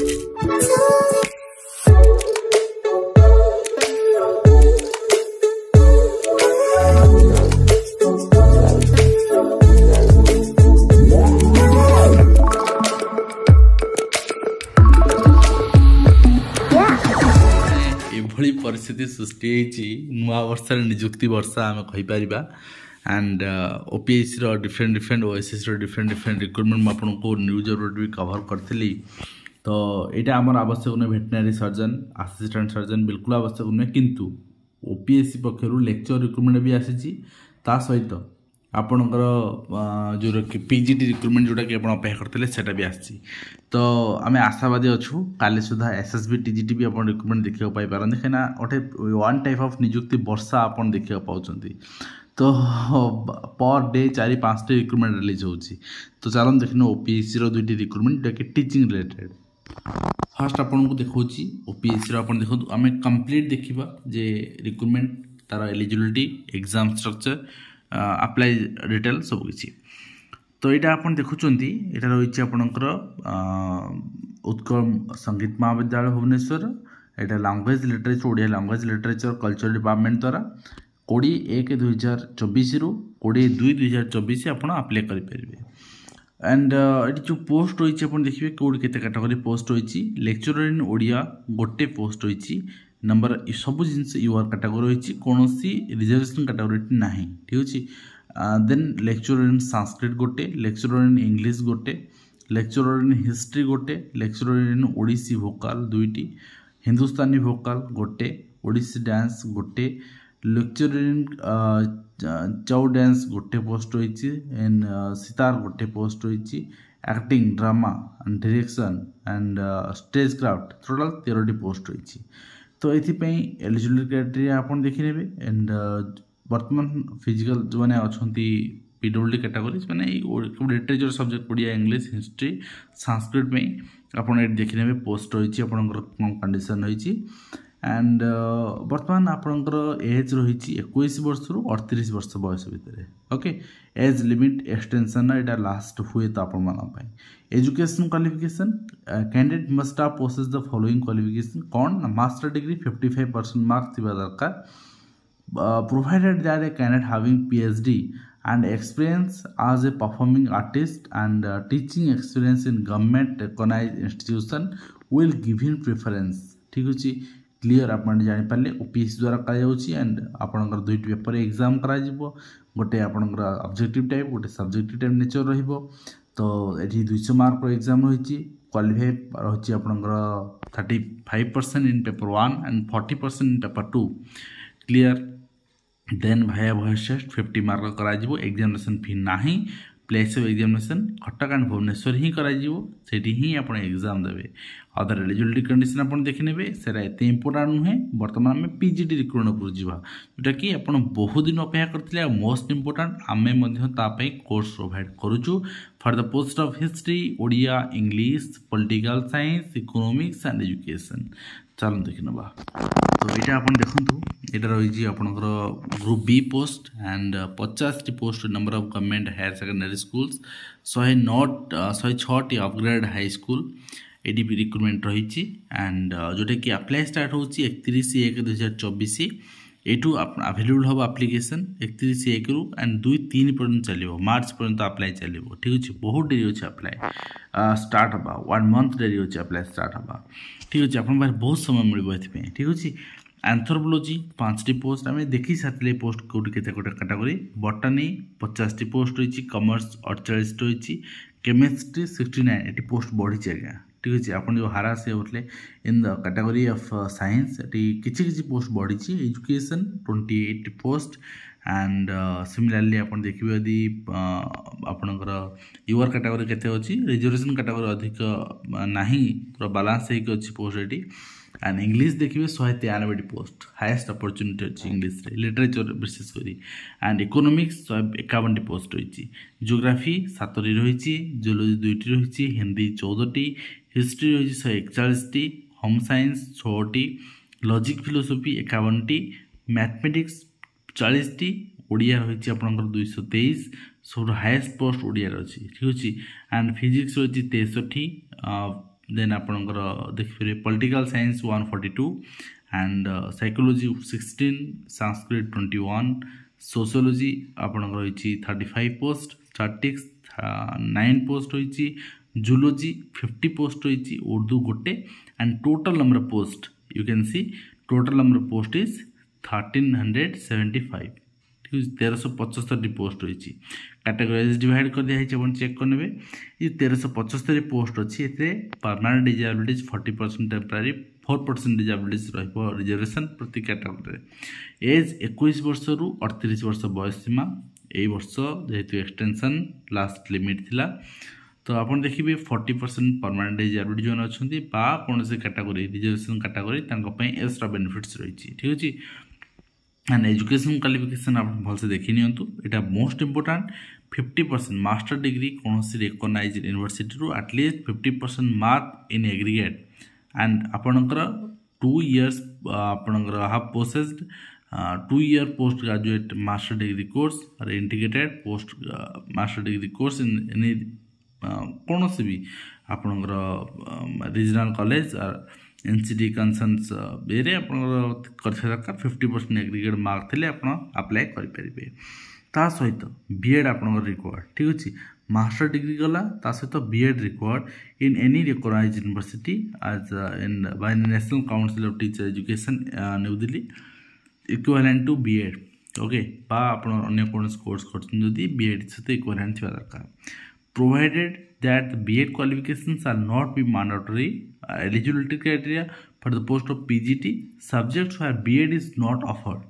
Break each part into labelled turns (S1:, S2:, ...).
S1: ଏଭଳି ପରିସ୍ଥିତି ସୃଷ୍ଟି ହେଇଛି ନୂଆବର୍ଷରେ ନିଯୁକ୍ତି ବର୍ଷା ଆମେ କହିପାରିବା ଆଣ୍ଡ ଓ ପି ଏସ୍ସିର ଡିଫରେଣ୍ଟ ଡିଫରେଣ୍ଟ ଓ ଏସ୍ ଏସ୍ର ଡିଫରେଣ୍ଟ ଡିଫରେଣ୍ଟ ରିକ୍ରୁଟମେଣ୍ଟ ମୁଁ ଆପଣଙ୍କୁ ନ୍ୟୁଜ୍ ବି କଭର୍ କରିଥିଲି ତ ଏଇଟା ଆମର ଆବଶ୍ୟକ ନୁହେଁ ଭେଟନାରୀ ସର୍ଜନ ଆସିଷ୍ଟାଣ୍ଟ ସର୍ଜନ ବିଲକୁଲ ଆବଶ୍ୟକ ନୁହେଁ କିନ୍ତୁ ଓ ପି ଏସ୍ ସି ପକ୍ଷରୁ ଲେକ୍ଚର ରିକ୍ରୁଟମେଣ୍ଟ ବି ଆସିଛି ତା ସହିତ ଆପଣଙ୍କର ଯେଉଁ ପି ଜି ଟି ରିକ୍ରୁଟମେଣ୍ଟ ଯେଉଁଟାକି ଆପଣ ଅପେକ୍ଷା କରିଥିଲେ ସେଇଟା ବି ଆସିଛି ତ ଆମେ ଆଶାବାଦୀ ଅଛୁ କାଲି ସୁଦ୍ଧା S S B T G T ବି ଆପଣ ରିକ୍ରୁଟମେଣ୍ଟ ଦେଖିବାକୁ ପାଇପାରନ୍ତି କାହିଁକିନା ଗୋଟେ ୱାନ୍ ଟାଇପ୍ ଅଫ୍ ନିଯୁକ୍ତି ବର୍ଷା ଆପଣ ଦେଖିବାକୁ ପାଉଛନ୍ତି ତ ପର୍ ଡେ ଚାରି ପାଞ୍ଚଟି ରିକ୍ରୁଟମେଣ୍ଟ ରିଲିଜ୍ ହେଉଛି ତ ଚାଲନ୍ତୁ ଦେଖିନୁ ଓ ପି ଏସ୍ ସିର ଦୁଇଟି ରିକ୍ରୁଟମେଣ୍ଟ ଯେଉଁଟାକି ଟିଚିଂ ରିଲେଟେଡ଼୍ ফার্স্ট আপনার দেখছি ওপিএসসি আপনার দেখুন আমি কমপ্লিট দেখা যে রিক্রুটমেন্ট তার eligibility exam structure apply detail সব কিছু তো এটা আপনার দেখুম এটা রয়েছে আপনার উৎকল সঙ্গীত মহাবিদ্যালয় ভুবনেশ্বর এটা language literature Odia language literature culture department ଦ୍ୱାରା କୋଡ଼ିଏ ଏକ ଦୁଇହଜାର ଚବିଶରୁ କୋଡ଼ିଏ ଦୁଇ ଦୁଇହଜାର ଚବିଶ ଆପଣ ଆପ୍ଲାଏ କରିପାରିବେ অ্যান্ড uh, এটি যে পোস্ট রয়েছে আপনার দেখবে কেউটি কেতে ক্যাটাগোরি পোস্ট রয়েছে লেকচরর ইন ওড়িয়া গোটে পোস্ট রয়েছে নম্বর সবু জিনিস ইউআর ক্যাটাগোরি রয়েছে কোণী রিজর্ভেসন ক্যাটাগোরিটি না ঠিক আছে দেন লেকচরর ইন সাংস্ক্রিট গোটে লেকচরর ইন ইংলিশ গোটে লেকচরর ইন হিস্ট্রি গোটে লেকচরর ইন ওড়িশি ভোকাল দুইটি হিন্দুস্তানী ভোকাল গোটে ওড়িশি ডান্স গোটে ଲେକ୍ଚର ଇନ୍ ଚାଉ ଡ୍ୟାନ୍ସ ଗୋଟେ ପୋଷ୍ଟ ରହିଛି ଆଣ୍ଡ ସିତାର ଗୋଟେ ପୋଷ୍ଟ ରହିଛି acting drama and direction and stage craft total ତେରଟି ପୋଷ୍ଟ ରହିଛି ତ ଏଥିପାଇଁ ଏଲିଜିବିଲିଟି କ୍ରାଇଟେରିଆ ଆପଣ ଦେଖିନେବେ ଆଣ୍ଡ ବର୍ତ୍ତମାନ ଫିଜିକାଲ୍ ଯେଉଁମାନେ ଅଛନ୍ତି ପି ଡବ୍ଲୁ ଡି କାଟାଗୋରୀ ଏଇ literature subject Odia English history Sanskrit ପାଇଁ ଆପଣ ଏଠି ଦେଖିନେବେ ପୋଷ୍ଟ ରହିଛି ଆପଣଙ୍କର କ'ଣ କଣ୍ଡିସନ୍ ରହିଛି ଆଣ୍ଡ ବର୍ତ୍ତମାନ ଆପଣଙ୍କର ଏଜ୍ ରହିଛି ଏକୋଇଶ ବର୍ଷରୁ ଅଠତିରିଶ ବର୍ଷ ବୟସ ଭିତରେ ଓକେ ଏଜ୍ ଲିମିଟ୍ ଏକ୍ସଟେନସନ୍ ଏଇଟା ଲାଷ୍ଟ ହୁଏ ତ ଆପଣମାନଙ୍କ ପାଇଁ education qualification candidate must possess the following qualification କ'ଣ ନା master degree fifty five percent mark ଥିବା ଦରକାର provided the a candidate having P H D and experience as a performing artist and teaching experience in government government recognized will give given preference ଠିକ୍ ଅଛି clear ଆପଣ ଜାଣିପାରିଲେ ଓ P S ଦ୍ୱାରା କରାଯାଉଛି and ଆପଣଙ୍କର ଦୁଇଟି ପେପର ଏକ୍ଜାମ୍ କରାଯିବ ଗୋଟେ ଆପଣଙ୍କର ଅବଜେକ୍ଟିଭ୍ ଟାଇପ୍ ଗୋଟେ ସବଜେକ୍ଟିଭ୍ ଟାଇପ୍ ନେଚର୍ ରହିବ ତ ଏଠି ଦୁଇଶହ ମାର୍କର ଏକ୍ଜାମ୍ ରହିଛି କ୍ୱାଲିଫାଏ ରହିଛି ଆପଣଙ୍କର thirty five percent in paper one and forty percent in paper two clear then via voice test fifty mark କରାଯିବ ଏକ୍ଜାମିନେସନ୍ ଫି ନାହିଁ place of examination Cuttack and Bhubaneswar ହିଁ କରାଯିବ ସେଠି ହିଁ ଆପଣ ଏକ୍ଜାମ୍ ଦେବେ ଅଦର୍ ଏଲିଜିବିଲିଟି କଣ୍ଡିସନ୍ ଆପଣ ଦେଖିନେବେ ସେଇଟା ଏତେ ଇମ୍ପୋର୍ଟାଣ୍ଟ ନୁହେଁ ବର୍ତ୍ତମାନ ଆମେ ପି ଜି ଡ଼ି ରିକ୍ରୁଟମେଣ୍ଟ ଉପରକୁ ଯିବା ଯେଉଁଟାକି ଆପଣ ବହୁତ ଦିନ ଅପେକ୍ଷା କରିଥିଲେ ଆଉ ମୋଷ୍ଟ ଇମ୍ପୋର୍ଟାଣ୍ଟ ଆମେ ମଧ୍ୟ ତା ପାଇଁ କୋର୍ସ ପ୍ରୋଭାଇଡ଼ କରୁଛୁ for the post of history Odia English political science economics and education ଚାଲନ୍ତୁ ଦେଖିନେବା ତ ଏଇଟା ଆପଣ ଦେଖନ୍ତୁ ଏଇଟା ରହିଛି ଆପଣଙ୍କର ଗ୍ରୁପ୍ ବି ପୋଷ୍ଟ ଆଣ୍ଡ ପଚାଶଟି post number of government higher secondary schools ଶହେ ନଅ ଶହେ ଛଅଟି ଅପଗ୍ରେଡ୍ ହାଇସ୍କୁଲ ଏଠି ବି ରିକ୍ରୁଟମେଣ୍ଟ ରହିଛି ଆଣ୍ଡ ଯେଉଁଟାକି ଆପ୍ଲାଏ ଷ୍ଟାର୍ଟ ହେଉଛି ଏକତିରିଶ ଏକ ଦୁଇହଜାର ଚବିଶ এইটো ଆଭେଲେବୁଲ୍ ହେବ ଆପ୍ଲିକେସନ୍ ଏକତିରିଶ ଏକରୁ ଆଣ୍ଡ ଦୁଇ ତିନି ପର୍ଯ୍ୟନ୍ତ ଚାଲିବ ମାର୍ଚ୍ଚ ପର୍ଯ୍ୟନ୍ତ ଆପ୍ଲାଏ ଚାଲିବ ଠିକ୍ ଅଛି ବହୁତ ଡେରି ଅଛି ଆପ୍ଲାଏ ଷ୍ଟାର୍ଟ ହେବା ୱାନ୍ ମନ୍ଥ ଡେରି ଅଛି ଆପ୍ଲାଏ ଷ୍ଟାର୍ଟ ହେବା ଠିକ୍ ଅଛି ଆପଣଙ୍କ ପାଖରେ ବହୁତ ସମୟ ମିଳିବ ଏଥିପାଇଁ ଠିକ୍ ଅଛି ଆନ୍ଥ୍ରୋପୋଲୋଜି ପାଞ୍ଚଟି ପୋଷ୍ଟ ଆମେ ଦେଖି ସାରିଥିଲେ ପୋଷ୍ଟ କେଉଁଠି କେତେ ଗୋଟେ କାଟାଗୋରୀ ବଟାନୀ ପଚାଶଟି ପୋଷ୍ଟ ରହିଛି କମର୍ସ ଅଡ଼ଚାଳିଶଟି ରହିଛି କେମିଷ୍ଟ୍ରି ସିକ୍ସଟି ନାଇନ୍ ଏଠି ପୋଷ୍ଟ ବଢ଼ିଛି ଆଜ୍ଞା ঠিক আছে ଆପଣ ଯେଉଁ ହାରାସ୍ ହେଉଥିଲେ in the category of science ଏଠି କିଛି କିଛି ପୋଷ୍ଟ ବଢ଼ିଛି education twenty eight post and similarly ଆପଣ ଦେଖିବେ ଯଦି ଆପଣଙ୍କର ୟୁଆର୍ କାଟାଗୋରୀ କେତେ ଅଛି ରିଜର୍ଭେସନ୍ କାଟାଗୋରୀ ଅଧିକ ନାହିଁ ପୁରା ବାଲାନ୍ସ ହେଇକି ଅଛି ପୋଷ୍ଟ ଏଠି ଆଣ୍ଡ ଇଂଲିଶ ଦେଖିବେ ଶହେ ତେୟାନବେଟି ପୋଷ୍ଟ ହାଏଷ୍ଟ ଅପରଚ୍ୟୁନିଟି ଅଛି ଇଂଲିଶରେ ଲିଟରେଚର ବିଶେଷ କରି ଆଣ୍ଡ ଇକୋନୋମିକ୍ସ ଶହେ ଏକାବନଟି ପୋଷ୍ଟ ରହିଛି ଜିଓଗ୍ରାଫି ସାତଟି ରହିଛି ଜୁଲୋଜି ଦୁଇଟି ରହିଛି ହିନ୍ଦୀ ଚଉଦଟି হিস্ট্রি রয়েছে একচাল্লিশটি হোম সায়েন্স ছটি লজিক ফিলোসফি একাবনটি ম্যাথমেটিক্স চালিশটি ଓଡ଼ିଆ ରହିଛି ଆପଣଙ୍କର ଦୁଇଶହ ତେଇଶ ସବୁଠୁ ହାଏଷ୍ଟ ପୋଷ୍ଟ ଓଡ଼ିଆରେ ଅଛି ଠିକ୍ ଅଛି ଆଣ୍ଡ ଫିଜିକ୍ସ ରହିଛି ତେଷଠି ଦେନ୍ ଆପଣଙ୍କର ଦେଖିପାରିବେ political science one forty two and psychology sixteen Sanskrit twenty one sociology ଆପଣଙ୍କର ରହିଛି thirty five post statistics nine post ରହିଛି ಜೂಲೋಜಿ ಫಿಫ್ಟಿ ಪೋಸ್ಟ್ ಹೋಯ್ತು ಉರ್ದು ಗೊಟ್ಟೆ and total number post you can see total number post is thirteen hundred seventy five ঠিক আছে তেরোশো পঁচাত্তরটি post রয়েছে ক্যাটাগরিজ ডিভাইড করে দেওয়া হয়েছে আপনার চেক করে নেবে যে তেরোশো পঁচাত্তরটি পোস্ট অছি এতে permanent disabilities forty percent temporary four percent disabilities রহব রিজর্ভেসন প্রতি ক্যাটাগোরি এজ একুশ বর্ষরু অড়তিশ বর্ষ বয়স সীমা এই বর্ষ যেহেতু এক্সটেনশন লাস্ট লিমিট লা ତ ଆପଣ ଦେଖିବେ ଫର୍ଟି ପରସେଣ୍ଟ ପରମାନେଣ୍ଟ ଡିଜାବିଲିଟି ଯେଉଁମାନେ ଅଛନ୍ତି ବା କୌଣସି କାଟାଗୋରୀ ରିଜର୍ଭେସନ୍ କାଟାଗୋରୀ ତାଙ୍କ ପାଇଁ ଏକ୍ସଟ୍ରା ବେନିଫିଟ୍ସ ରହିଛି ଠିକ୍ ଅଛି ଆଣ୍ଡ ଏଜୁକେସନ୍ କ୍ୱାଲିଫିକେସନ୍ ଆପଣ ଭଲସେ ଦେଖି ନିଅନ୍ତୁ ଏଇଟା most important fifty percent master degree କୌଣସି ରେକଗ୍ନାଇଜ୍ ୟୁନିଭର୍ସିଟିରୁ at least fifty percent mark in aggregate and ଆପଣଙ୍କର ଟୁ ଇୟର୍ସ ଆପଣଙ୍କର half processed two year post graduate master degree course integrated post master degree course in any କୌଣସି ବି ଆପଣଙ୍କର regional college N C NCT concerns ଇଏରେ ଆପଣଙ୍କର କରିଥିବା ଦରକାର fifty percent aggregate mark ଥିଲେ ଆପଣ ଆପ୍ଲାଏ କରିପାରିବେ ତା ସହିତ ବି ଏଡ଼୍ ଆପଣଙ୍କର ରିକ୍ୱାର୍ଡ଼ ଠିକ୍ ଅଛି ମାଷ୍ଟର ଡିଗ୍ରୀ ଗଲା ତା ସହିତ B Ed required in any recognised university as in by national council of teacher education New Delhi equivalent to B Ed okay ବା ଆପଣ ଅନ୍ୟ କୌଣସି କୋର୍ସ କରୁଛନ୍ତି ଯଦି ବିଏଡ଼୍ ସହିତ ଇକ୍ୱାଲେଣ୍ଟ ଥିବା ଦରକାର provided that the B.Ed qualifications are not be mandatory uh, eligibility criteria for the post of PGT subjects where B.Ed is not offered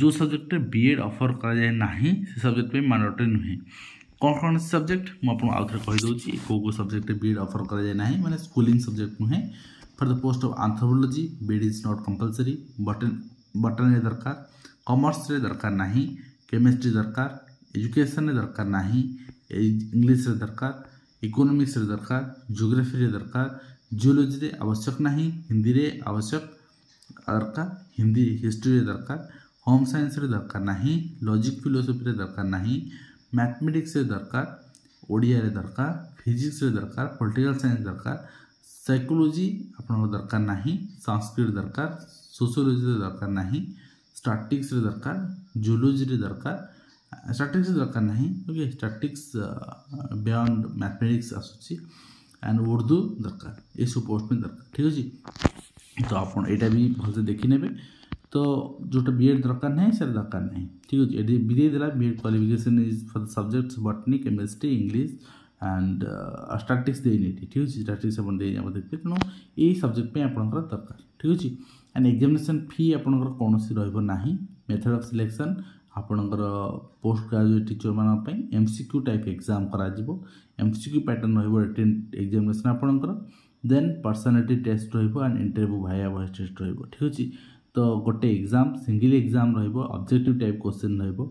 S1: जो सब्जेक्ट बीएड ऑफर करा जाए ना ही से सब्जेक्ट मान्यटा नुहे कौन कौन से सब्जेक्ट मुझे आउ थे कहीदे कौ कौ सब्जेक्ट बीएड ऑफर करा जाए ना ही मैंने स्कूलिंग सब्जेक्ट नुहे for the post of anthropology B Ed Ed is not compulsory botany botany दरकार कमर्स दरकार ना केमिस्ट्री दरकार एजुकेशन दरकार ना ଇଂଲିଶ दरकार इकोनोमिक्स दरकार जियोग्राफी दरकार ଜିଓଗ୍ରାଫି ରେ जियोलॉजी रे आवश्यक ना हिंदी रे आवश्यक दरकार हिंदी हिस्ट्री रे दरकार होम साइंस रे दरकार ना लॉजिक फिलोसफी रे दरकार ना मैथमेटिक्स रे दरकार ओडिया रे दरकार फिजिक्स रे दरकार पॉलिटिकल साइंस दरकार साइकोलॉजी आप दरकार ना संस्कृत दरकार सोशियोलॉजी रे दरकार ना स्टाटिक्स रे दरकार जियोलॉजी रे दरकार स्टाटिक्स दरकार नहीं ओके स्टाटिक्स बियंड मैथमेटिक्स आसूसी एंड उर्दू दरकार ये सब पोस्ट में दरकार ठीक अच्छे तो आप यहाँ भी भलसे देखने तो जोटा बीएड तो दरकार नहीं सर दरकार नहीं ठीक अच्छे ये विदे qualification is for the subject botany chemistry English and statistics देनी ठीक अच्छे स्टाटिक्स देखते तेना ये सब्जेक्ट पर आपंकर दरकार ठीक अच्छे एंड एक्जामेसन फी आपर कौन रही मेथड अफ सिलेक्शन ଆପଣଙ୍କର ପୋଷ୍ଟ ଗ୍ରାଜୁଏଟ୍ ଟିଚରମାନଙ୍କ ପାଇଁ M C Q type exam କରାଯିବ ଏମ୍ ସି କ୍ୟୁ ପ୍ୟାଟର୍ନ ରହିବ ଏକ୍ଜାମିନେସନ୍ ଆପଣଙ୍କର ଦେନ୍ ପର୍ସନାଲିଟି ଟେଷ୍ଟ ରହିବ and interview via voice test ରହିବ ଠିକ୍ ଅଛି ତ ଗୋଟେ ଏକ୍ଜାମ୍ ସିଙ୍ଗିଲ୍ ଏକ୍ଜାମ୍ ରହିବ ଅବଜେକ୍ଟିଭ୍ ଟାଇପ୍ କୋଶ୍ଚିନ୍ ରହିବ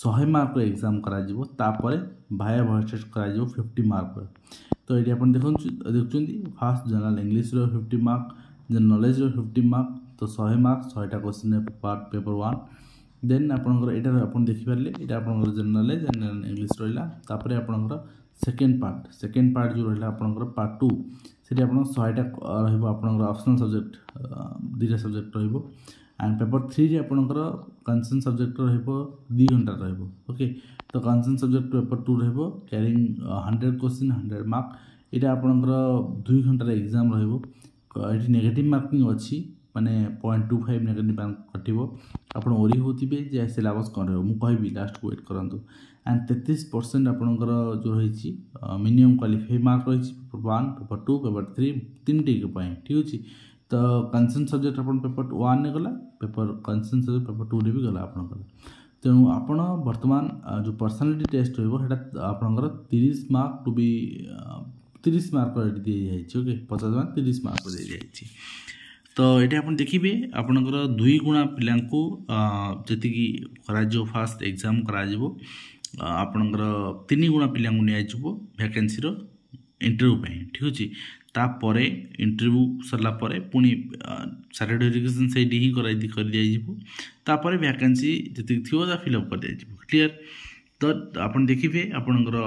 S1: ଶହେ ମାର୍କର ଏକ୍ଜାମ୍ କରାଯିବ ତାପରେ ଭାୟା ଭଏସ୍ ଟେଷ୍ଟ କରାଯିବ ଫିଫ୍ଟି ମାର୍କର ତ ଏଠି ଆପଣ ଦେଖନ୍ତୁ ଦେଖୁଛନ୍ତି ଫାର୍ଷ୍ଟ ଜେନେରାଲ୍ ଇଂଲିଶର fifty mark then ନଲେଜର fifty mark ତ ଶହେ ମାର୍କ ଶହେଟା question part paper one then আপনার এটা আপনার দেখিপারে এটা আপনার জেনারেল জেনারেল ইংলিশ রহলা তাপরে আপনার সেকেন্ড পার্ট সেকেন্ড পার্ট যে রহলা আপনার পার্ট টু সেটি আপনার শহেটা রহব আপনার অপসনাল সবজেক্ট দুইটা সবজেক্ট রহব আন্ড পেপর থ্রিরে আপনার কনসেন্ট সবজেক্ট রহব দুই ঘন্টা রহব ওকে তো কনসেন্ট সবজেক্ট পেপর টু রহব carrying hundred question hundred mark এটা আপনার দুই ঘন্টার এক্সাম রহব এটি নেগেটিভ মার্কিং অছি मानने पॉइंट टू फाइव नेगेटिव कटो आप ओरी होते हैं सिलबस कौन रहा मुझे कहबी लास्ट को वेट करूँ एंड तेतीस परसेंट आपंकर जो रही मिनिमम क्वाफाइ मार्क रही paper one paper two paper three तीन टीपाई ठीक अच्छे तो कनसन सब्जेक्ट आप पेपर वन गला paper concern subject paper two रे भी गला आप तेणु आप बर्तमान जो पर्सनालीटी टेस्ट रोटा आप मार्क टू भी तीस मार्क दी जाए ओके पचास मार्क तीस मार्क दी जाए ତ ଏଠି ଆପଣ ଦେଖିବେ ଆପଣଙ୍କର ଦୁଇ ଗୁଣା ପିଲାଙ୍କୁ ଯେତିକି କରାଯିବ ଫାଷ୍ଟ ଏକ୍ଜାମ୍ କରାଯିବ ଆପଣଙ୍କର ତିନି ଗୁଣା ପିଲାଙ୍କୁ ନିଆଯିବ ଭ୍ୟାକେନ୍ସିର ଇଣ୍ଟରଭ୍ୟୁ ପାଇଁ ଠିକ୍ ଅଛି ତାପରେ ଇଣ୍ଟରଭ୍ୟୁ ସରିଲା ପରେ ପୁଣି ସାର୍ଟିଫିକେସନ୍ ସେଇଠି ହିଁ କରାଇ କରିଦିଆଯିବ ତାପରେ ଭ୍ୟାକେନ୍ସି ଯେତିକି ଥିବ ତା ଫିଲ୍ଅପ୍ କରିଦିଆଯିବ କ୍ଲିଅର୍ ତ ଆପଣ ଦେଖିବେ ଆପଣଙ୍କର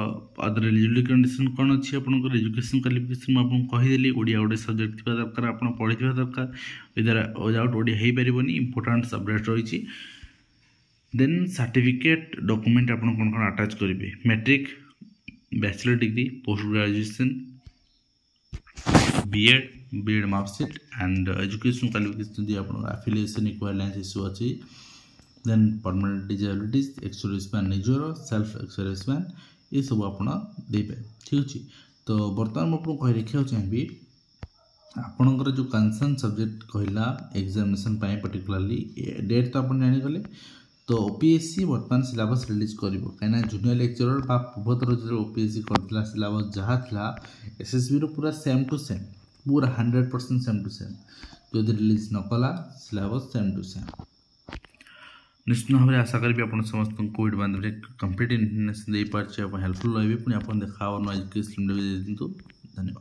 S1: ଅଦର ଏଲିଜିବିଲିଟି କଣ୍ଡିସନ୍ କ'ଣ ଅଛି ଆପଣଙ୍କର ଏଜୁକେସନ୍ କ୍ୱାଲିଫିକେସନ୍ ମୁଁ ଆପଣଙ୍କୁ କହିଦେଲି ଓଡ଼ିଆ ଗୋଟେ ସବଜେକ୍ଟ ଥିବା ଦରକାର ଆପଣ ପଢ଼ିଥିବା ଦରକାର ୱିଦର୍ ୱିଦାଉଟ୍ ଓଡ଼ିଆ ହେଇପାରିବନି ଇମ୍ପୋର୍ଟାଣ୍ଟ ସବଜେକ୍ଟ ରହିଛି ଦେନ୍ ସାର୍ଟିଫିକେଟ୍ ଡକ୍ୟୁମେଣ୍ଟ ଆପଣ କ'ଣ କ'ଣ ଆଟାଚ୍ କରିବେ matric bachelor degree post graduation B Ed B Ed marksheet and education qualification ଯଦି ଆପଣଙ୍କ ଆଫିଲିଏସନ୍ ଇକ୍ୱାଲାନ୍ସ ଇସ୍ୟୁ ଅଛି ଦେନ୍ ପରମାନେଣ୍ଟ ଡିଜେବିଲିଟିଜ୍ ଏକ୍ସରି ସ୍ପ୍ୟାନ୍ ନିଜର ସେଲ୍ଫ ଏକ୍ସରି ସ୍ପ୍ୟାନ୍ ଏସବୁ ଆପଣ ଦେଇପାରିବେ ଠିକ୍ ଅଛି ତ ବର୍ତ୍ତମାନ ମୁଁ ଆପଣଙ୍କୁ କହି ଦେଖିବାକୁ ଚାହିଁବି ଆପଣଙ୍କର ଯେଉଁ କନସର୍ନ ସବଜେକ୍ଟ କହିଲା ଏକ୍ଜାମିନେସନ୍ ପାଇଁ ପର୍ଟିକୁଲାରଲି ଡେଟ୍ ତ ଆପଣ ଜାଣିଗଲେ ତ ଓପିଏସ୍ସି ବର୍ତ୍ତମାନ ସିଲାବସ୍ ରିଲିଜ୍ କରିବ କାହିଁକିନା ଜୁନିୟର ଲେକ୍ଚରର ବା ପୂର୍ବଥର ଯେତେବେଳେ ଓପିଏସ୍ସି କରିଥିଲା ସିଲାବସ୍ ଯାହା ଥିଲା ଏସ୍ଏସ୍ବିର ପୁରା ସେମ୍ ଟୁ ସେମ୍ ପୁରା hundred percent same to same ଯଦି ରିଲିଜ୍ ନ କଲା ସିଲାବସ୍ ସେମ୍ ଟୁ ସେମ୍ ଭାବରେ ଆଶା करी ଆପଣ ସମସ୍ତଙ୍କୁ कोविड बांधवरे କମ୍ପ୍ଲିଟ୍ इन्फर्मेशन ଦେଇପାରିଛି ଆପଣ ହେଲ୍ପଫୁଲ୍ ରହିବେ ପୁଣି ଆପଣ ଦେଖା ହେବ ନୂଆ ଏଜୁକେସନ୍ ଧନ୍ୟବାଦ